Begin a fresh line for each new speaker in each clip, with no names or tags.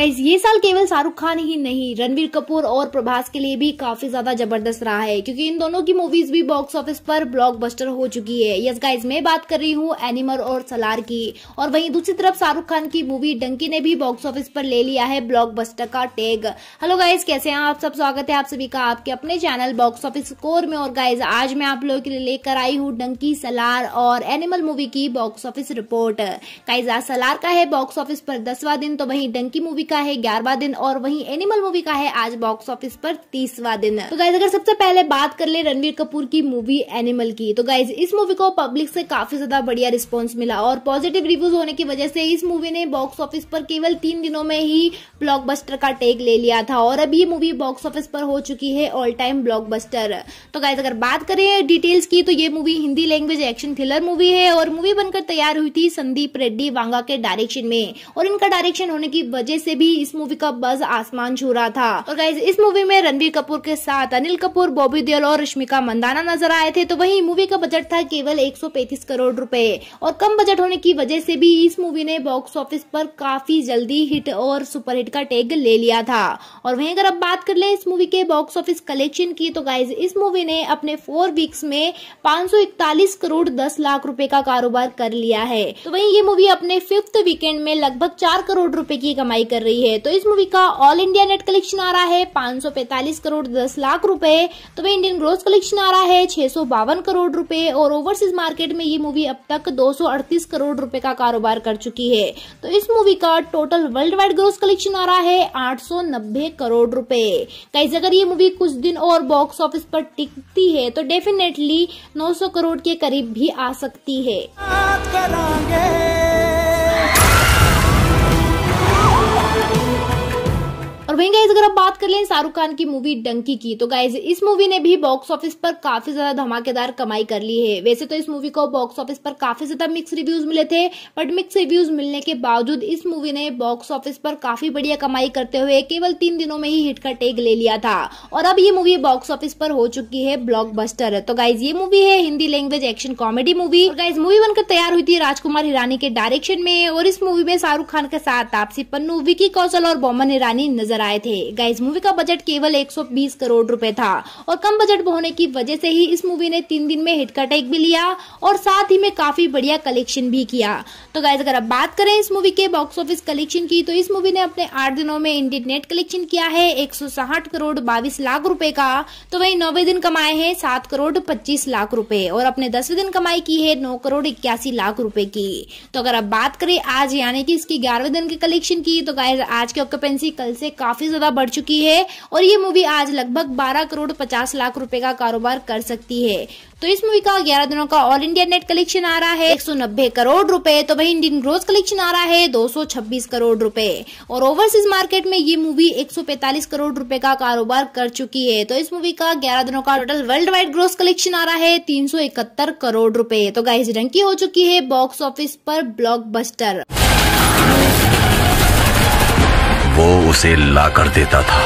guys ये साल केवल शाहरुख खान ही नहीं रणवीर कपूर और प्रभास के लिए भी काफी ज्यादा जबरदस्त रहा है क्योंकि इन दोनों की मूवीज भी बॉक्स ऑफिस पर ब्लॉकबस्टर हो चुकी है यस गाइज मैं बात कर रही हूँ एनिमल और सलार की और वहीं दूसरी तरफ शाहरुख खान की मूवी डंकी ने भी बॉक्स ऑफिस पर ले लिया है ब्लॉक का टैग हेलो गाइज कैसे है आप सब स्वागत है आप सभी का आपके अपने चैनल बॉक्स ऑफिस कोर में और गाइज आज मैं आप लोगों के लिए लेकर आई हूँ डंकी सलार और एनिमल मूवी की बॉक्स ऑफिस रिपोर्ट गाइज आज सलार का है बॉक्स ऑफिस पर दसवा दिन तो वही डंकी मूवी का है ग्यारहवा दिन और वही एनिमल मूवी का है आज बॉक्स ऑफिस पर तीसवा दिन तो गाइज अगर सबसे पहले बात कर ले रणवीर कपूर की मूवी एनिमल की तो गाइज इस मूवी को पब्लिक से काफी ज्यादा बढ़िया रिस्पॉन्स मिला और पॉजिटिव रिव्यूज होने की वजह से इस मूवी ने बॉक्स ऑफिस पर केवल तीन दिनों में ही ब्लॉकबस्टर का टेक ले लिया था और अब ये मूवी बॉक्स ऑफिस पर हो चुकी है ऑल टाइम ब्लॉकबस्टर तो गाइज अगर बात करें डिटेल्स की तो ये movie Hindi language action thriller movie है और मूवी बनकर तैयार हुई थी संदीप रेड्डी वांगा के डायरेक्शन में और इनका डायरेक्शन होने की वजह से भी इस मूवी का बज आसमान छू रहा था और गाइज इस मूवी में रणबीर कपूर के साथ अनिल कपूर बॉबी देओल और रश्मिका मंदाना नजर आए थे तो वही मूवी का बजट था केवल एक करोड़ रूपए और कम बजट होने की वजह से भी इस मूवी ने बॉक्स ऑफिस पर काफी जल्दी हिट और सुपरहिट का टैग ले लिया था और वहीं अगर अब बात कर ले इस मूवी के बॉक्स ऑफिस कलेक्शन की तो गाइज इस मूवी ने अपने फोर वीक्स में 541 करोड़ 10 लाख रुपए का कारोबार कर लिया है तो वहीं ये मूवी अपने फिफ्थ वीकेंड में लगभग चार करोड़ रुपए की कमाई कर रही रही है तो इस मूवी का ऑल इंडिया नेट कलेक्शन आ रहा है 545 करोड़ 10 लाख रुपए तो वही इंडियन ग्रोथ कलेक्शन आ रहा है छह करोड़ रुपए और ओवरसीज मार्केट में ये मूवी अब तक दो करोड़ रुपए का कारोबार कर चुकी है तो इस मूवी का total worldwide growth collection आ रहा है आठ करोड़ रुपए कई अगर ये मूवी कुछ दिन और बॉक्स ऑफिस पर टिकती है तो डेफिनेटली 900 करोड़ के करीब भी आ सकती है और वहीं गाइज अगर आप बात कर लें शाहरुख खान की मूवी डंकी की तो गाइज इस मूवी ने भी बॉक्स ऑफिस पर काफी ज्यादा धमाकेदार कमाई कर ली है वैसे तो इस मूवी को बॉक्स ऑफिस पर काफी ज्यादा मिक्स रिव्यूज मिले थे बट मिक्स रिव्यूज मिलने के बावजूद इस मूवी ने बॉक्स ऑफिस पर काफी बढ़िया कमाई करते हुए केवल तीन दिनों में ही हिट का टेग ले लिया था और अब ये मूवी बॉक्स ऑफिस पर हो चुकी है ब्लॉक तो गाइज ये मूवी है Hindi language action comedy movie guys movie बनकर तैयार हुई थी राजकुमार हिरानी के डायरेक्शन में और इस मूवी में शाहरुख खान के साथ तापसी पन्नू विकी कौशल और बोमन हिरानी नजर नजर आए थे गाइज मूवी का बजट केवल 120 करोड़ रुपए था और कम बजट होने की वजह से ही इस मूवी ने तीन दिन में हिट का टेक भी लिया और साथ ही में काफी बढ़िया कलेक्शन भी किया तो गाइज अगर आप बात करें इस मूवी के बॉक्स ऑफिस कलेक्शन की तो इस मूवी ने अपने आठ दिनों में इंडियन नेट कलेक्शन किया है एक करोड़ बाईस लाख रूपए का तो वही नौवे दिन कमाए हैं सात करोड़ पच्चीस लाख रूपए और अपने दसवें दिन कमाई की है नौ करोड़ इक्यासी लाख रूपए की तो अगर आप बात करें आज यानी कि इसकी ग्यारहवें दिन के कलेक्शन की तो गाइज आज की ऑक्यूपेंसी कल से काफी काफ़ी ज़्यादा बढ़ चुकी है और ये मूवी आज लगभग बारह करोड़ पचास लाख रुपए का कारोबार कर सकती है तो इस मूवी का ग्यारह दिनों का ऑल इंडिया नेट कलेक्शन आ रहा है एक करोड़ रुपए तो वही इंडियन ग्रोथ कलेक्शन आ रहा है 226 करोड़ रुपए और ओवरसीज मार्केट में ये मूवी 145 करोड़ रुपए का कारोबार कर चुकी है तो इस मूवी का 11 दिनों का total worldwide growth collection आ रहा है तीन करोड़ रूपए तो गाइज रंकी हो चुकी है बॉक्स ऑफिस पर बस्टर वो उसे कर देता था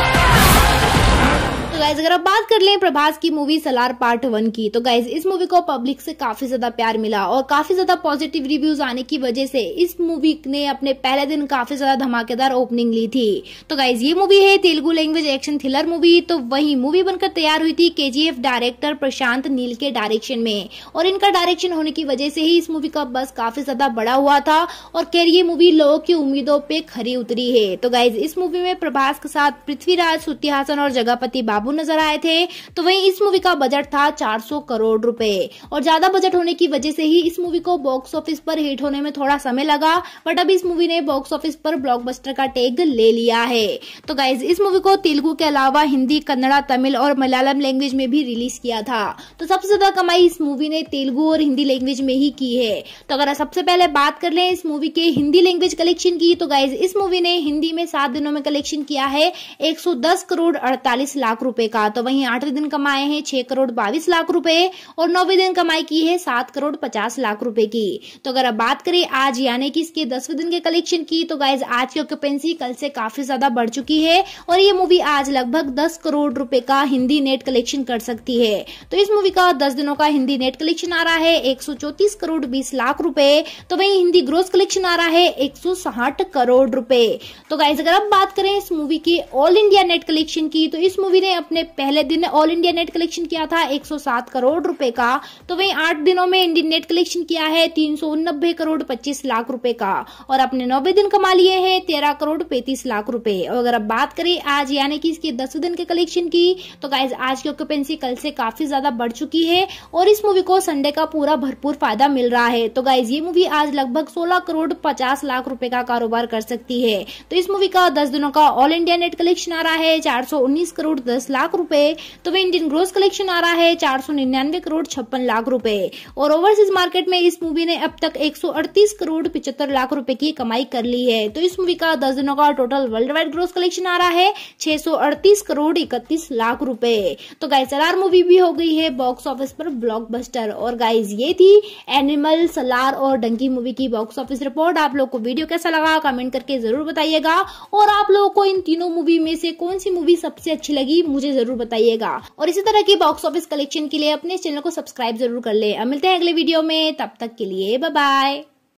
गाइज अगर आप बात कर लें प्रभास की मूवी सलार पार्ट वन की तो गाइज इस मूवी को पब्लिक से काफी ज्यादा प्यार मिला और काफी ज्यादा पॉजिटिव रिव्यूज आने की वजह से इस मूवी ने अपने पहले दिन काफी ज्यादा धमाकेदार ओपनिंग ली थी तो गाइज ये मूवी है Telugu language action thriller movie तो वही मूवी बनकर तैयार हुई थी केजीएफ डायरेक्टर प्रशांत नील के डायरेक्शन में और इनका डायरेक्शन होने की वजह से ही इस मूवी का बस काफी ज्यादा बड़ा हुआ था और खैर ये मूवी लोगों की उम्मीदों पे खरी उतरी है तो गाइज इस मूवी में प्रभास के साथ पृथ्वीराज सुतिहासन और जगहपति बाबू ने नजर आए थे तो वहीं इस मूवी का बजट था 400 करोड़ रुपए और ज्यादा बजट होने की वजह से ही इस मूवी को बॉक्स ऑफिस पर हिट होने में थोड़ा समय लगा बट अब इस मूवी ने बॉक्स ऑफिस पर ब्लॉकबस्टर का टैग ले लिया है तो गाइज इस मूवी को तेलुगु के अलावा हिंदी कन्नड़ा तमिल और मलयालम लैंग्वेज में भी रिलीज किया था तो सबसे ज्यादा कमाई इस मूवी ने तेलुगु और हिंदी लैंग्वेज में ही की है तो अगर सबसे पहले बात कर ले इस मूवी के हिंदी लैंग्वेज कलेक्शन की तो गाइज इस मूवी ने हिंदी में सात दिनों में कलेक्शन किया है 110 करोड़ 48 लाख रुपए रुपए का तो वहीं आठवें दिन कमाए हैं छह करोड़ बाईस लाख रुपए और नौवे दिन कमाई की है सात करोड़ पचास लाख रुपए की तो अगर अब बात करें आज यानी कि इसके दसवें दिन के कलेक्शन की तो गाइज आज की ऑक्यूपेंसी कल से काफी ज्यादा बढ़ चुकी है और ये मूवी आज लगभग दस करोड़ रूपए का हिंदी नेट कलेक्शन कर सकती है तो इस मूवी का दस दिनों का हिंदी नेट कलेक्शन आ रहा है एक करोड़ बीस लाख रूपए तो वही हिंदी ग्रोथ कलेक्शन आ रहा है एक करोड़ रूपए तो गाइज अगर अब बात करें इस मूवी के ऑल इंडिया नेट कलेक्शन की तो इस मूवी ने अपने अपने पहले दिन ऑल इंडिया नेट कलेक्शन किया था 107 करोड़ रुपए का तो वहीं आठ दिनों में इंडियन नेट कलेक्शन किया है तीन करोड़ पच्चीस लाख रुपए का और अपने नौवे दिन कमा लिए हैं तेरह करोड़ पैंतीस लाख रूपए और अगर अब बात करें आज यानी की इसके दस दिन के कलेक्शन की तो गाइज आज की ऑक्यूपेंसी कल से काफी ज्यादा बढ़ चुकी है और इस मूवी को संडे का पूरा भरपूर फायदा मिल रहा है तो गाइज ये मूवी आज लगभग सोलह करोड़ पचास लाख रूपए का कारोबार कर सकती है तो इस मूवी का दस दिनों का ऑल इंडिया नेट कलेक्शन आ रहा है चार करोड़ दस लाख लाख रुपए तो वह इंडियन ग्रोस कलेक्शन आ रहा है चार सौ निन्यानवे करोड़ छप्पन लाख रुपए और ओवरसीज मार्केट में इस मूवी ने अब तक एक करोड़ पिछहत्तर लाख रुपए की कमाई कर ली है तो इस मूवी का दस दिनों का total worldwide gross collection आ रहा है छह करोड़ इकतीस लाख रूपए तो गाइस सलार मूवी भी हो गई है बॉक्स ऑफिस पर ब्लॉकबस्टर और गाइस ये थी एनिमल सलार और डंकी मूवी की बॉक्स ऑफिस रिपोर्ट आप लोग को वीडियो कैसा लगा कमेंट करके जरूर बताइएगा और आप लोगों को इन तीनों मूवी में से कौन सी मूवी सबसे अच्छी लगी मुझे जरूर बताइएगा और इसी तरह की बॉक्स ऑफिस कलेक्शन के लिए अपने चैनल को सब्सक्राइब जरूर कर ले मिलते हैं अगले वीडियो में तब तक के लिए बाय